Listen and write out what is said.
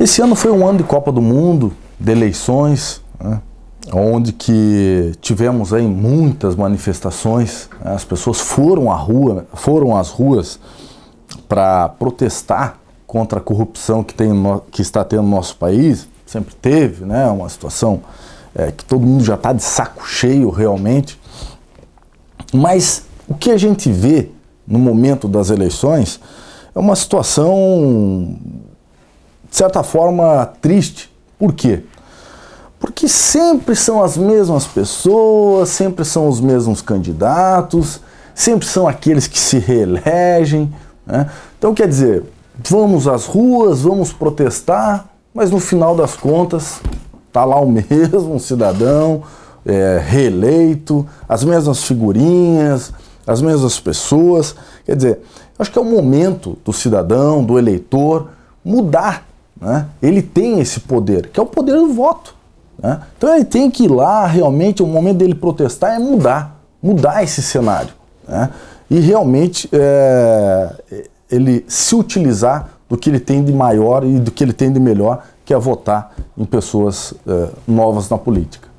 Esse ano foi um ano de Copa do Mundo, de eleições, né? onde que tivemos aí muitas manifestações. Né? As pessoas foram à rua, foram às ruas para protestar contra a corrupção que, tem no, que está tendo no nosso país. Sempre teve, né? Uma situação é, que todo mundo já está de saco cheio realmente. Mas o que a gente vê no momento das eleições é uma situação de certa forma, triste. Por quê? Porque sempre são as mesmas pessoas, sempre são os mesmos candidatos, sempre são aqueles que se reelegem. Né? Então, quer dizer, vamos às ruas, vamos protestar, mas no final das contas, tá lá o mesmo cidadão é, reeleito, as mesmas figurinhas, as mesmas pessoas. Quer dizer, acho que é o momento do cidadão, do eleitor, mudar né? Ele tem esse poder, que é o poder do voto. Né? Então ele tem que ir lá realmente, o momento dele protestar é mudar, mudar esse cenário. Né? E realmente é, ele se utilizar do que ele tem de maior e do que ele tem de melhor, que é votar em pessoas é, novas na política.